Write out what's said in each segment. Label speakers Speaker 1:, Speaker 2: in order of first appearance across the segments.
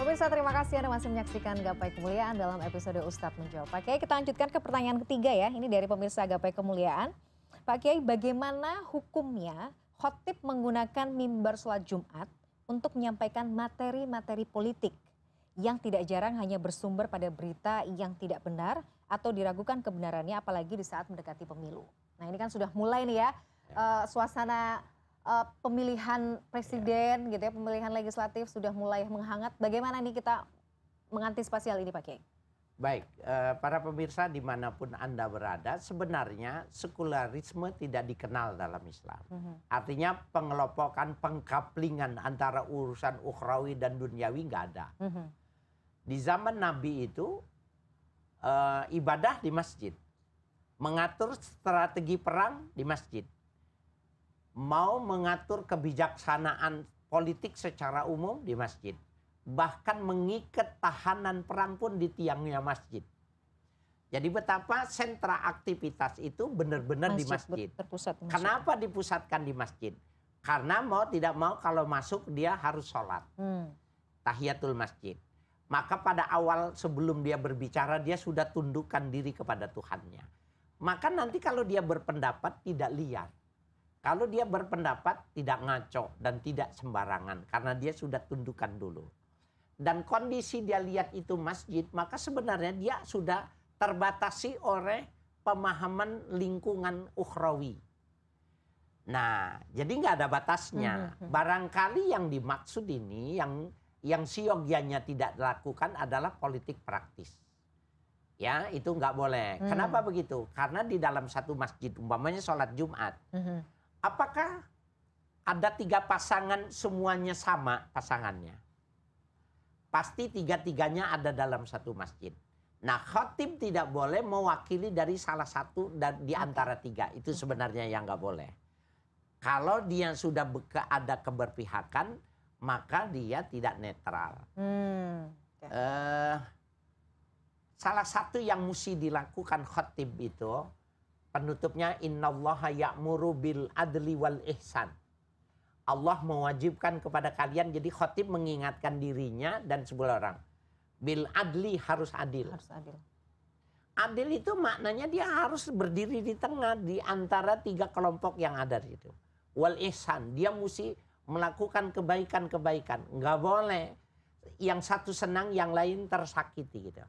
Speaker 1: Pemirsa terima kasih Anda masih menyaksikan Gapai Kemuliaan dalam episode Ustadz Menjawab. Pak Kiai kita lanjutkan ke pertanyaan ketiga ya, ini dari pemirsa Gapai Kemuliaan. Pak Kiai bagaimana hukumnya khotib menggunakan mimbar sholat Jumat untuk menyampaikan materi-materi politik yang tidak jarang hanya bersumber pada berita yang tidak benar atau diragukan kebenarannya apalagi di saat mendekati pemilu. Nah ini kan sudah mulai nih ya, uh, suasana uh, pemilihan presiden yeah. gitu ya, pemilihan legislatif sudah mulai menghangat. Bagaimana nih kita mengantisipasi hal ini Pak Kiai?
Speaker 2: Baik, uh, para pemirsa dimanapun Anda berada, sebenarnya sekularisme tidak dikenal dalam Islam. Mm -hmm. Artinya pengelompokan, pengkaplingan antara urusan ukhrawi dan duniawi nggak ada. Mm -hmm. Di zaman Nabi itu, uh, ibadah di masjid. Mengatur strategi perang di masjid mau mengatur kebijaksanaan politik secara umum di masjid. Bahkan mengikat tahanan perang pun di tiangnya masjid. Jadi betapa sentra aktivitas itu benar-benar di masjid. masjid. Kenapa dipusatkan di masjid? Karena mau tidak mau kalau masuk dia harus sholat. Hmm. Tahiyatul masjid. Maka pada awal sebelum dia berbicara dia sudah tundukkan diri kepada Tuhannya. Maka nanti kalau dia berpendapat tidak liar. Kalau dia berpendapat tidak ngaco dan tidak sembarangan karena dia sudah tundukkan dulu. Dan kondisi dia lihat itu masjid, maka sebenarnya dia sudah terbatasi oleh pemahaman lingkungan ukhrawi. Nah, jadi nggak ada batasnya. Mhm, mhm. Barangkali yang dimaksud ini yang yang siogianya tidak dilakukan adalah politik praktis ya itu nggak boleh. Hmm. Kenapa begitu? Karena di dalam satu masjid umpamanya sholat Jumat, hmm apakah ada tiga pasangan semuanya sama pasangannya? Pasti tiga-tiganya ada dalam satu masjid. Nah khotib tidak boleh mewakili dari salah satu dan di antara tiga. Itu sebenarnya yang nggak boleh. Kalau dia sudah ada keberpihakan, maka dia tidak netral.
Speaker 1: Hmm.
Speaker 2: Uh, salah satu yang mesti dilakukan khotib itu penutupnya innallaha ya'muru bil adli wal ihsan. Allah mewajibkan kepada kalian jadi khotib mengingatkan dirinya dan sebelah orang. Bil adli harus adil. Harus adil. Adil itu maknanya dia harus berdiri di tengah di antara tiga kelompok yang ada di situ. Wal ihsan, dia mesti melakukan kebaikan-kebaikan. Enggak boleh yang satu senang, yang lain tersakiti gitu.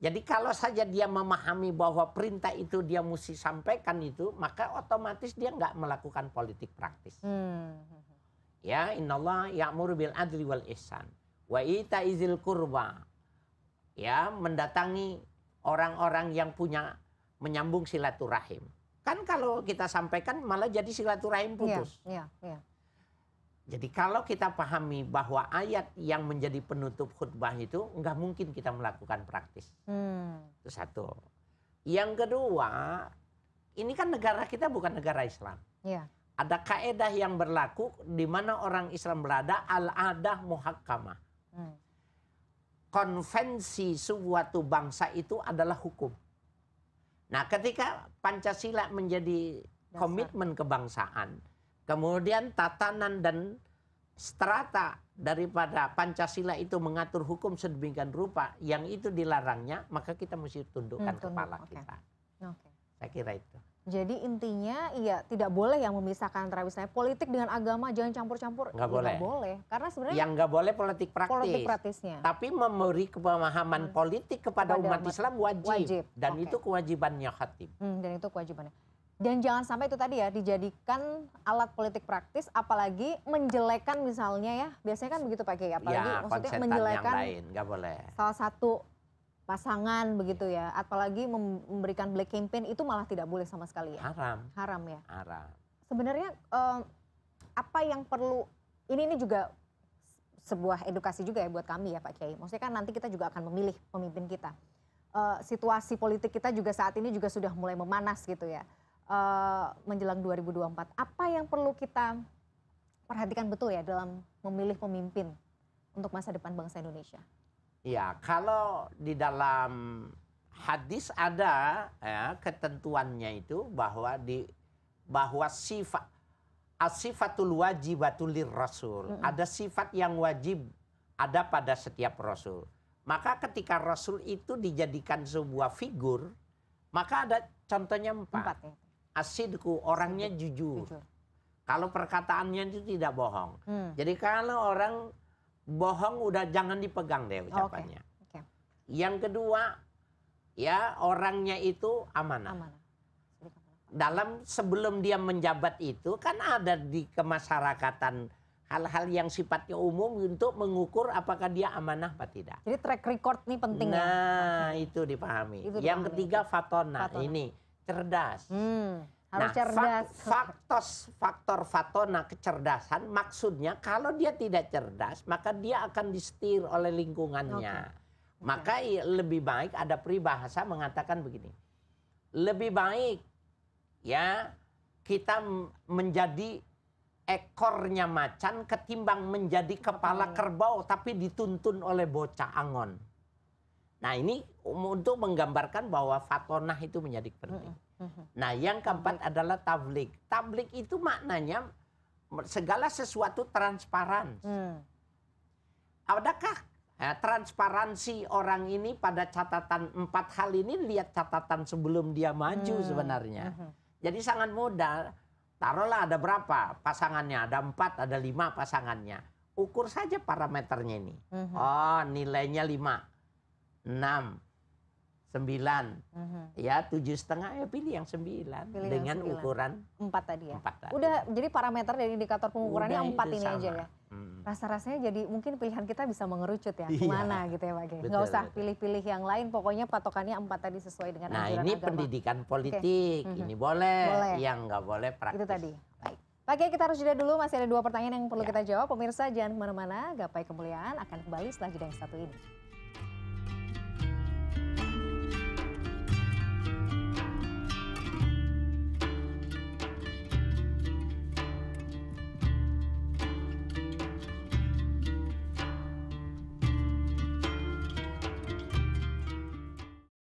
Speaker 2: Jadi kalau saja dia memahami bahwa perintah itu dia mesti sampaikan itu, maka otomatis dia nggak melakukan politik praktis. Hmm. hmm, hmm. Ya, Allah ya'mur bil adli wal ihsan wa ita izil kurba. Ya, mendatangi orang-orang yang punya menyambung silaturahim. Kan kalau kita sampaikan malah jadi silaturahim iya, putus. Yeah, yeah, yeah. Jadi kalau kita pahami bahwa ayat yang menjadi penutup khutbah itu nggak mungkin kita melakukan praktis. Hmm. Itu satu. Yang kedua, ini kan negara kita bukan negara Islam. Iya. Ada kaedah yang berlaku di mana orang Islam berada al-adah muhakkamah. Hmm. Konvensi suatu bangsa itu adalah hukum. Nah, ketika Pancasila menjadi komitmen kebangsaan, Kemudian tatanan dan strata daripada Pancasila itu mengatur hukum sedemikian rupa yang itu dilarangnya, maka kita mesti tundukkan hmm, kepala okay. kita. Okay. Saya kira itu.
Speaker 1: Jadi intinya ya tidak boleh yang memisahkan antara misalnya politik dengan agama jangan campur-campur. Nggak -campur. boleh. boleh. Karena sebenarnya yang
Speaker 2: nggak boleh politik praktis. Politik praktisnya. Tapi memberi pemahaman hmm. politik kepada, kepada umat, umat Islam wajib. wajib. Dan okay. itu kewajibannya khatib.
Speaker 1: Hmm, dan itu kewajibannya. Dan jangan sampai itu tadi ya dijadikan alat politik praktis, apalagi menjelekan misalnya ya, biasanya kan begitu Pak Kiai, apalagi ya, maksudnya menjelekan lain, boleh. salah satu pasangan begitu ya, apalagi memberikan black campaign itu malah tidak boleh sama sekali ya. Haram. Haram
Speaker 2: ya. Haram.
Speaker 1: Sebenarnya eh, apa yang perlu ini ini juga sebuah edukasi juga ya buat kami ya Pak Kiai. Maksudnya kan nanti kita juga akan memilih pemimpin kita. Uh, situasi politik kita juga saat ini juga sudah mulai memanas gitu ya uh, menjelang 2024. Apa yang perlu kita perhatikan betul ya dalam memilih pemimpin untuk masa depan bangsa Indonesia?
Speaker 2: Ya, kalau di dalam hadis ada ya, ketentuannya itu bahwa di bahwa sifat asifatul wajibatul rasul. Mm -hmm. Ada sifat yang wajib ada pada setiap rasul. Maka ketika rasul itu dijadikan sebuah figur, maka ada contohnya empat. empat ya? asidku orangnya jujur. Kalau perkataannya itu tidak bohong. Hmm. Jadi kalau orang bohong udah jangan dipegang deh ucapannya. Oh, okay. Okay. Yang kedua ya orangnya itu amanah. amanah. Dalam sebelum dia menjabat itu kan ada di kemasyarakatan hal-hal yang sifatnya umum untuk mengukur apakah dia amanah atau tidak. Jadi track record ini penting ya. nah, ya. itu dipahami. Itu dipahami. Yang ketiga fatona, fatona. ini cerdas. Hmm, harus nah, cerdas. Faktos, faktor fatona kecerdasan maksudnya kalau dia tidak cerdas maka dia akan disetir oleh lingkungannya. Okay. okay. Maka lebih baik ada peribahasa mengatakan begini. Lebih baik ya kita menjadi ekornya macan ketimbang menjadi kepala kerbau tapi dituntun oleh bocah angon. Nah ini um-, untuk menggambarkan bahwa fatonah itu menjadi penting. Mm-hmm. Mm-hmm. Nah yang keempat adalah tablik. Tablik itu maknanya segala sesuatu transparan. Hmm. Adakah ya, transparansi orang ini pada catatan empat hal ini lihat catatan sebelum dia maju hmm. sebenarnya. Hmm. Jadi sangat modal Taruhlah ada berapa pasangannya, ada empat, ada lima pasangannya. Ukur saja parameternya ini. Hmm. Oh nilainya lima enam, sembilan, mm-hmm. ya tujuh setengah ya pilih yang sembilan pilih dengan yang 9. ukuran
Speaker 1: empat tadi ya. Empat tadi. Udah jadi parameter dari indikator pengukurannya Udah empat ini sama. aja ya. Hmm. Rasa-rasanya jadi mungkin pilihan kita bisa mengerucut ya iya. kemana gitu ya Pak Kiai. Nggak usah pilih-pilih yang lain, pokoknya patokannya empat tadi sesuai dengan nah, ini agama.
Speaker 2: pendidikan politik, okay. Mhm. ini boleh, boleh, yang nggak boleh praktis. Itu tadi. Baik.
Speaker 1: Pak kita harus jeda dulu, masih ada dua pertanyaan yang perlu ya. kita jawab. Pemirsa jangan kemana-mana, gapai kemuliaan akan kembali setelah jeda yang satu ini.